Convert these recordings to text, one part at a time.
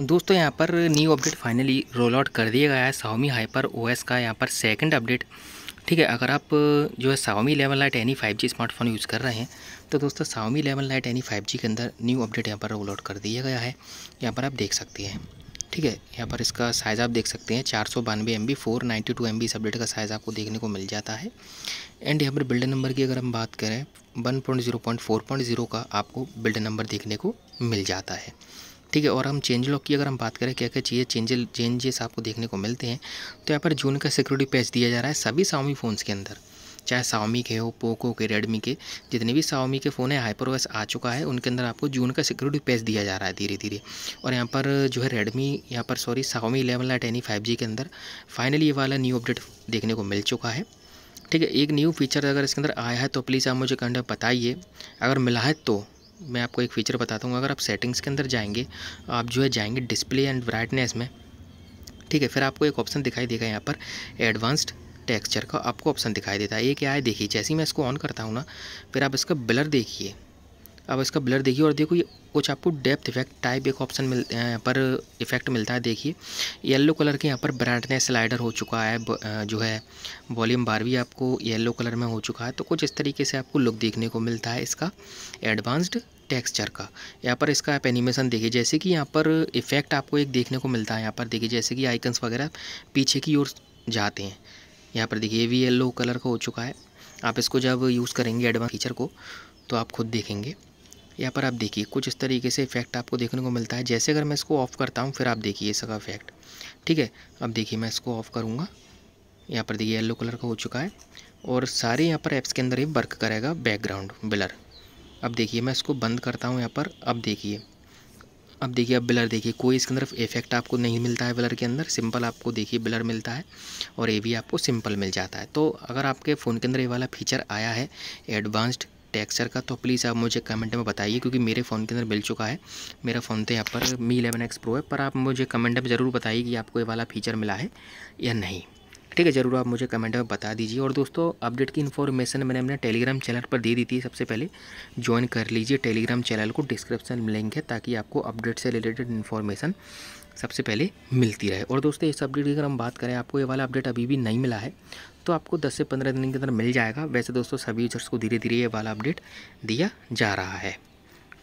दोस्तों यहाँ पर new update finally roll out कर दिया गया है सावमी हाइपर ओएस का यहाँ पर सेकंड अपडेट ठीक है अगर आप जो है Xiaomi eleven lite NE five G smartphone use कर रहे हैं तो दोस्तों Xiaomi eleven lite NE five G के अंदर न्यू अपडेट यहाँ पर रोल आउट कर दिया गया है यहाँ पर आप देख सकते हैं ठीक है यहाँ पर इसका साइज़ आप देख सकते हैं चार सौ बानवे M B four ninety two M B इस अपडेट का साइज़ आपको देखने को मिल जाता है एंड यहाँ पर बिल्ड नंबर की अगर हम बात करें one point zero point four point zero का आपको बिल्ड नंबर देखने को मिल जाता है ठीक है और हम चेंज लॉक की अगर हम बात करें क्या क्या चाहिए चेंज चेंजेस आपको देखने को मिलते हैं तो यहाँ पर जून का सिक्योरिटी पैच दिया जा रहा है सभी सावमी फ़ोन्स के अंदर चाहे साउमी के हो पोको के रेडमी के जितने भी सावमी के फ़ोन है हाइपर वैस आ चुका है उनके अंदर आपको जून का सिक्योरिटी पैच दिया जा रहा है धीरे धीरे और यहाँ पर जो है रेडमी यहाँ पर sorry Xiaomi eleven lite NE five के अंदर फाइनली ये वाला न्यू अपडेट देखने को मिल चुका है ठीक है एक न्यू फीचर अगर इसके अंदर आया है तो प्लीज़ आप मुझे कंड बताइए अगर मिला है तो मैं आपको एक फ़ीचर बताता हूँ अगर आप सेटिंग्स के अंदर जाएंगे आप जो है जाएंगे डिस्प्ले एंड ब्राइटनेस में ठीक है फिर आपको एक ऑप्शन दिखाई देगा यहाँ पर एडवांस्ड टेक्सचर का आपको ऑप्शन दिखाई देता है ये क्या है देखिए जैसे ही मैं इसको ऑन करता हूँ ना फिर आप इसका ब्लर देखिए अब इसका ब्लर देखिए और देखो ये कुछ आपको डेप्थ इफेक्ट टाइप एक ऑप्शन मिल यहाँ पर इफेक्ट मिलता है देखिए येलो कलर के यहाँ पर ब्राइटनेस स्लाइडर हो चुका है जो है वॉल्यूम बार भी आपको येलो कलर में हो चुका है तो कुछ इस तरीके से आपको लुक देखने को मिलता है इसका एडवांस्ड टेक्सचर का यहाँ पर इसका आप एनिमेशन देखिए जैसे कि यहाँ पर इफेक्ट आपको एक देखने को मिलता है यहाँ पर देखिए जैसे कि आइकन्स वगैरह पीछे की ओर जाते हैं यहाँ पर देखिए ये भी येलो कलर का हो चुका है आप इसको जब यूज़ करेंगे एडवांस फीचर को तो आप खुद देखेंगे यहाँ पर आप देखिए कुछ इस तरीके से इफेक्ट आपको देखने को मिलता है जैसे अगर मैं इसको ऑफ़ करता हूँ फिर आप देखिए इसका इफेक्ट ठीक है अब देखिए मैं इसको ऑफ़ करूँगा यहाँ पर देखिए येलो कलर का हो चुका है और सारे यहाँ पर ऐप्स के अंदर ही वर्क करेगा बैकग्राउंड बिलर अब देखिए मैं इसको बंद करता हूँ यहाँ पर अब देखिए अब देखिए अब ब्लर देखिए कोई इसके अंदर इफेक्ट आपको नहीं मिलता है ब्लर के अंदर सिंपल आपको देखिए ब्लर मिलता है और ये भी आपको सिंपल मिल जाता है तो अगर आपके फ़ोन के अंदर ये वाला फीचर आया है एडवांस्ड टेक्सचर का तो प्लीज़ आप मुझे कमेंट में बताइए क्योंकि मेरे फ़ोन के अंदर मिल चुका है मेरा फ़ोन तो यहाँ पर मी इलेवन एक्स प्रो है पर आप मुझे कमेंट में ज़रूर बताइए कि आपको ये वाला फीचर मिला है या नहीं ठीक है ज़रूर आप मुझे कमेंट में बता दीजिए और दोस्तों अपडेट की इन्फॉर्मेशन मैंने अपने टेलीग्राम चैनल पर दे दी थी सबसे पहले ज्वाइन कर लीजिए टेलीग्राम चैनल को डिस्क्रिप्शन में लिंक है ताकि आपको अपडेट से रिलेटेड इन्फॉर्मेशन सबसे पहले मिलती रहे और दोस्तों इस अपडेट की अगर हम बात करें आपको ये वाला अपडेट अभी भी नहीं मिला है तो आपको 10 से 15 दिन के अंदर मिल जाएगा वैसे दोस्तों सभी यूजर्स को धीरे धीरे ये वाला अपडेट दिया जा रहा है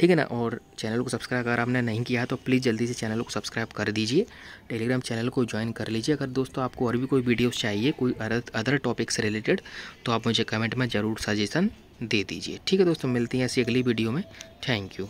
ठीक है ना और चैनल को सब्सक्राइब अगर आपने नहीं किया तो प्लीज़ जल्दी से चैनल को सब्सक्राइब कर दीजिए टेलीग्राम चैनल को ज्वाइन कर लीजिए अगर दोस्तों आपको और भी कोई वीडियोस चाहिए कोई अदर टॉपिक से रिलेटेड तो आप मुझे कमेंट में ज़रूर सजेशन दे दीजिए ठीक है दोस्तों मिलती हैं ऐसी अगली वीडियो में थैंक यू